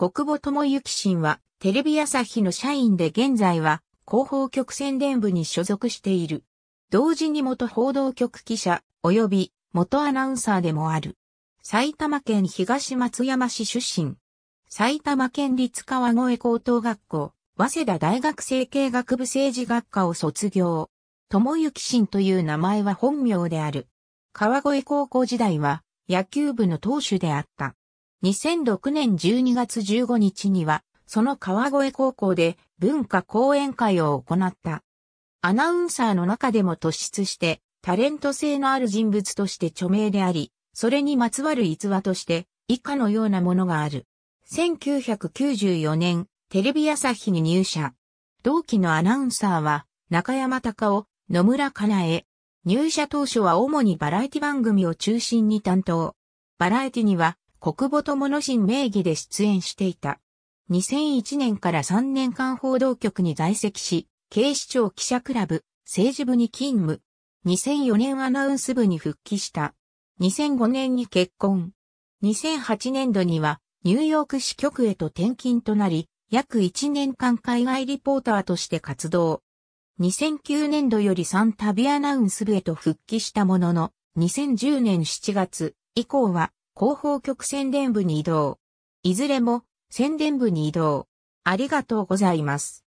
国母智之進は、テレビ朝日の社員で現在は、広報局宣伝部に所属している。同時に元報道局記者、及び元アナウンサーでもある。埼玉県東松山市出身。埼玉県立川越高等学校、早稲田大学政経学部政治学科を卒業。友幸新という名前は本名である。川越高校時代は野球部の投手であった。2006年12月15日には、その川越高校で文化講演会を行った。アナウンサーの中でも突出して、タレント性のある人物として著名であり、それにまつわる逸話として、以下のようなものがある。1994年、テレビ朝日に入社。同期のアナウンサーは、中山隆夫、野村かなえ。入社当初は主にバラエティ番組を中心に担当。バラエティには、国母友物心名義で出演していた。2001年から3年間報道局に在籍し、警視庁記者クラブ、政治部に勤務。2004年アナウンス部に復帰した。2005年に結婚。2008年度にはニューヨーク支局へと転勤となり、約1年間海外リポーターとして活動。2009年度より3旅アナウンス部へと復帰したものの、2010年7月以降は広報局宣伝部に移動。いずれも宣伝部に移動。ありがとうございます。